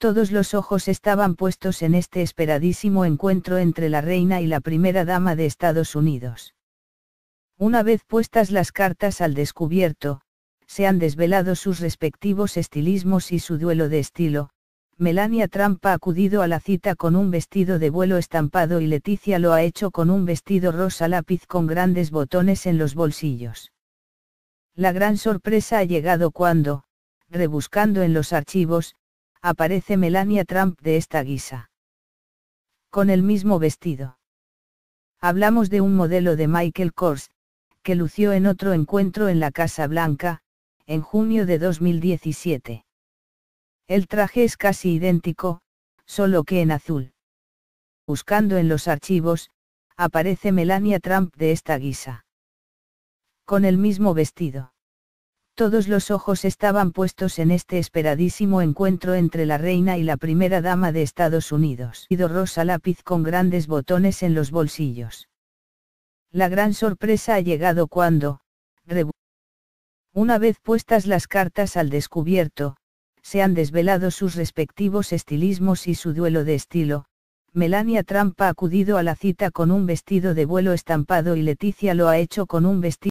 Todos los ojos estaban puestos en este esperadísimo encuentro entre la reina y la primera dama de Estados Unidos. Una vez puestas las cartas al descubierto, se han desvelado sus respectivos estilismos y su duelo de estilo, Melania Trump ha acudido a la cita con un vestido de vuelo estampado y Leticia lo ha hecho con un vestido rosa lápiz con grandes botones en los bolsillos. La gran sorpresa ha llegado cuando, rebuscando en los archivos, aparece Melania Trump de esta guisa. Con el mismo vestido. Hablamos de un modelo de Michael Kors, que lució en otro encuentro en la Casa Blanca, en junio de 2017. El traje es casi idéntico, solo que en azul. Buscando en los archivos, aparece Melania Trump de esta guisa. Con el mismo vestido. Todos los ojos estaban puestos en este esperadísimo encuentro entre la reina y la primera dama de Estados Unidos. Y rosa lápiz con grandes botones en los bolsillos. La gran sorpresa ha llegado cuando, una vez puestas las cartas al descubierto, se han desvelado sus respectivos estilismos y su duelo de estilo, Melania Trump ha acudido a la cita con un vestido de vuelo estampado y Leticia lo ha hecho con un vestido